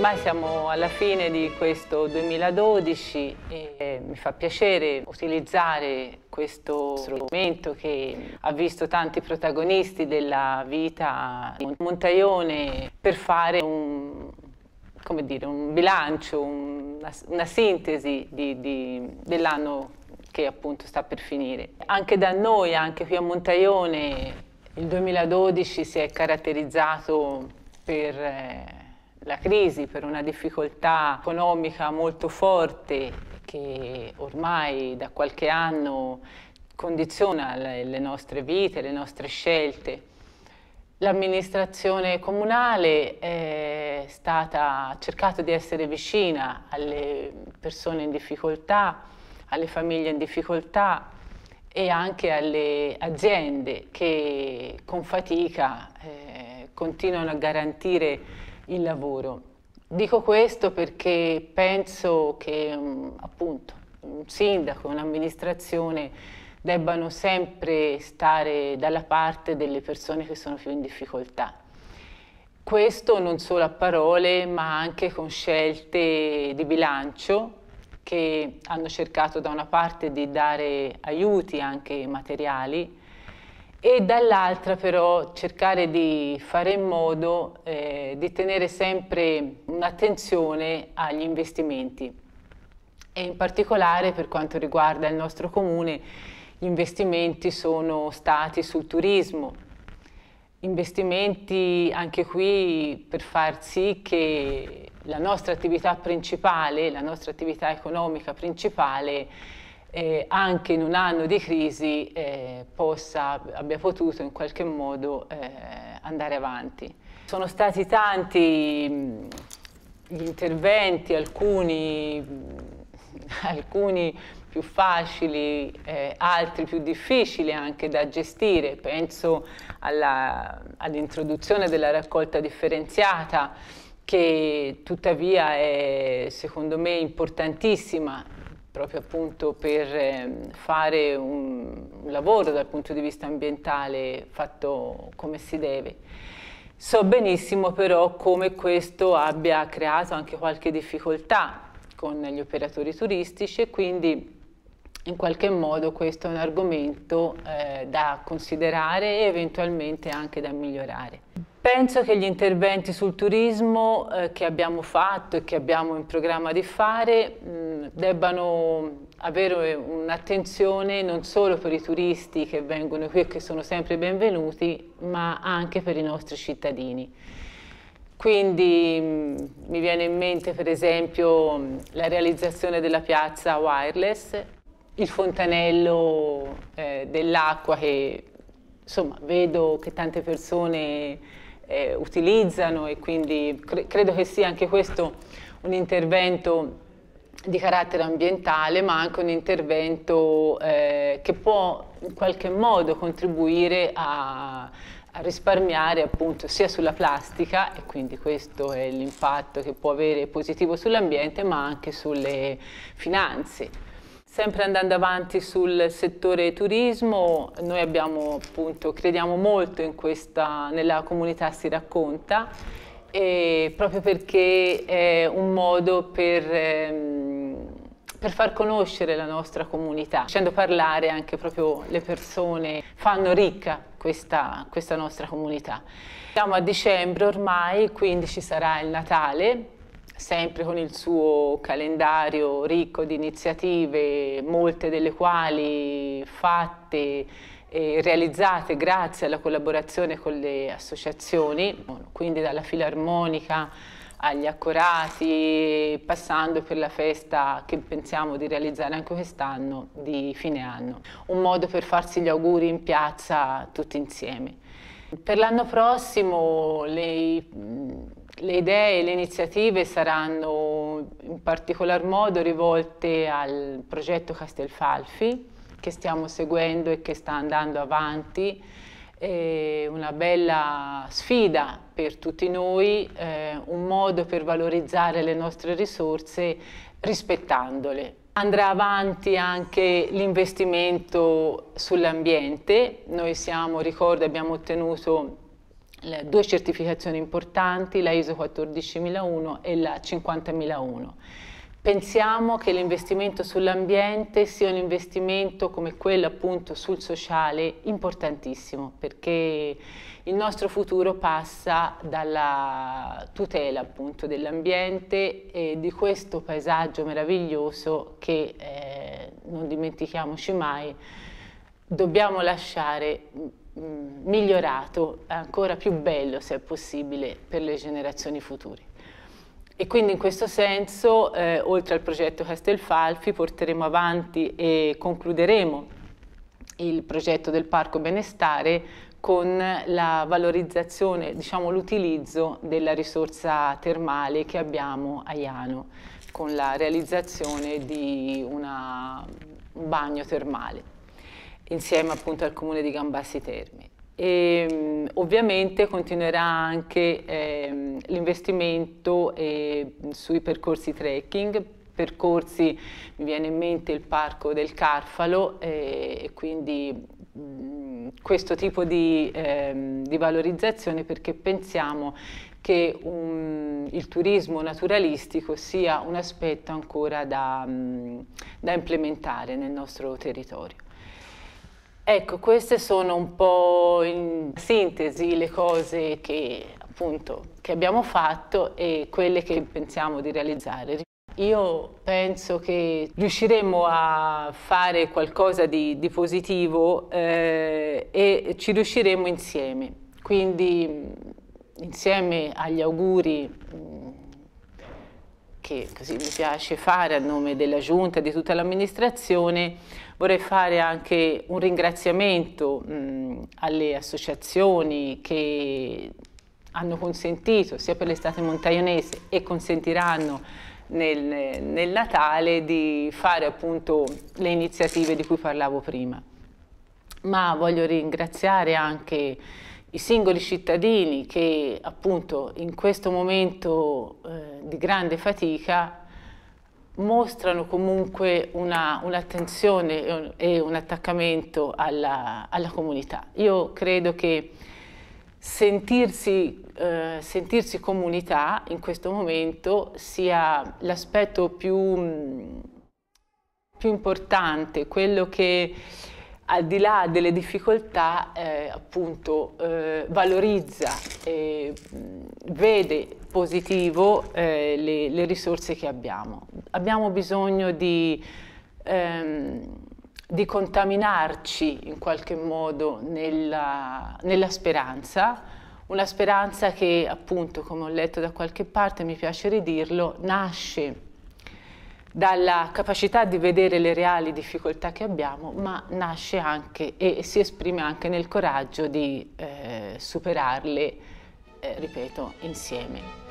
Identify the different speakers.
Speaker 1: Ormai siamo alla fine di questo 2012 e eh, mi fa piacere utilizzare questo strumento che ha visto tanti protagonisti della vita di Montaione per fare un, dire, un bilancio, una, una sintesi dell'anno che appunto sta per finire. Anche da noi, anche qui a Montaione, il 2012 si è caratterizzato per... Eh, la crisi, per una difficoltà economica molto forte che ormai da qualche anno condiziona le, nostre vite, le nostre scelte. L'amministrazione comunale è stata, ha cercato di essere vicina alle persone in difficoltà, alle famiglie in difficoltà e anche alle aziende che con fatica eh, continuano a garantire il lavoro. Dico questo perché penso che mm, appunto un sindaco, un'amministrazione debbano sempre stare dalla parte delle persone che sono più in difficoltà. Questo non solo a parole ma anche con scelte di bilancio che hanno cercato da una parte di dare aiuti anche materiali e dall'altra però cercare di fare in modo eh, di tenere sempre un'attenzione agli investimenti e in particolare per quanto riguarda il nostro comune gli investimenti sono stati sul turismo, investimenti anche qui per far sì che la nostra attività principale, la nostra attività economica principale eh, anche in un anno di crisi eh, possa, abbia potuto in qualche modo eh, andare avanti. Sono stati tanti mm, gli interventi, alcuni, mm, alcuni più facili, eh, altri più difficili anche da gestire. Penso all'introduzione all della raccolta differenziata che tuttavia è secondo me importantissima proprio appunto per ehm, fare un, lavoro dal punto di vista ambientale fatto come si deve. So benissimo però come questo abbia creato anche qualche difficoltà con gli operatori turistici e quindi in qualche modo questo è un argomento eh, da considerare e eventualmente anche da migliorare. Penso che gli interventi sul turismo eh, che abbiamo fatto e che abbiamo in programma di fare mh, debbano avere un'attenzione non solo per i turisti che vengono qui e che sono sempre benvenuti, ma anche per i nostri cittadini. Quindi mm, mi viene in mente per esempio la realizzazione della piazza wireless, il fontanello eh, dell'acqua che insomma vedo che tante persone eh, utilizzano e quindi cre credo che sia anche questo un intervento di carattere ambientale ma anche un intervento eh, che può in qualche modo contribuire a, a, risparmiare appunto sia sulla plastica e quindi questo è l'impatto che può avere positivo sull'ambiente ma anche sulle finanze. Sempre andando avanti sul settore turismo, noi abbiamo appunto, crediamo molto in questa, nella comunità si racconta e proprio perché è un modo per ehm, per far conoscere la nostra comunità, facendo parlare anche proprio le persone, fanno ricca questa, questa nostra comunità. Siamo a dicembre ormai, quindi ci sarà il Natale, sempre con il suo calendario ricco di iniziative, molte delle quali fatte e realizzate grazie alla collaborazione con le associazioni, quindi dalla Filarmonica agli accorati, passando per la festa che pensiamo di realizzare anche quest'anno di fine anno. Un modo per farsi gli auguri in piazza tutti insieme. Per l'anno prossimo le, le idee e le iniziative saranno in particolar modo rivolte al progetto Castelfalfi che stiamo seguendo e che sta andando avanti è una bella sfida per tutti noi, eh, un modo per valorizzare le nostre risorse rispettandole. Andrà avanti anche l'investimento sull'ambiente, noi siamo, ricordo, abbiamo ottenuto due certificazioni importanti, la ISO 14001 e la 50001 pensiamo che l'investimento sull'ambiente sia un investimento come quello appunto sul sociale importantissimo perché il nostro futuro passa dalla tutela appunto dell'ambiente e di questo paesaggio meraviglioso che eh, non dimentichiamoci mai dobbiamo lasciare mm, migliorato, ancora più bello se è possibile per le generazioni future. E quindi in questo senso, eh, oltre al progetto Castelfalfi, porteremo avanti e concluderemo il progetto del Parco Benestare con la valorizzazione, diciamo l'utilizzo della risorsa termale che abbiamo a Iano, con la realizzazione di una, un bagno termale, insieme appunto al comune di Gambassi Terme. E, ehm, ovviamente continuerà anche eh, l'investimento eh, sui percorsi trekking, percorsi, mi viene in mente il parco del Carfalo eh, e quindi mh, questo tipo di, ehm, di, valorizzazione perché pensiamo che un, um, il turismo naturalistico sia un aspetto ancora da, mh, da implementare nel nostro territorio. Ecco, queste sono un po' in sintesi le cose che, appunto, che abbiamo fatto e quelle che pensiamo di realizzare. Io penso che riusciremo a fare qualcosa di, di positivo eh, e ci riusciremo insieme. Quindi insieme agli auguri che così mi piace fare a nome della Giunta e di tutta l'amministrazione, vorrei fare anche un ringraziamento mh, alle associazioni che hanno consentito sia per l'estate montagnese e consentiranno nel, nel, Natale di fare appunto le iniziative di cui parlavo prima. Ma voglio ringraziare anche i singoli cittadini che appunto in questo momento eh, di grande fatica mostrano comunque un'attenzione un e, un, attaccamento alla, alla, comunità. Io credo che sentirsi, eh, sentirsi comunità in questo momento sia l'aspetto più, più importante, quello che al di là delle difficoltà eh, appunto eh, valorizza e mm, vede positivo eh, le, le, risorse che abbiamo. Abbiamo bisogno di, ehm, di contaminarci in qualche modo nella, nella speranza, una speranza che appunto come ho letto da qualche parte, mi piace ridirlo, nasce dalla capacità di vedere le reali difficoltà che abbiamo, ma nasce anche e si esprime anche nel coraggio di eh, superarle, eh, ripeto, insieme.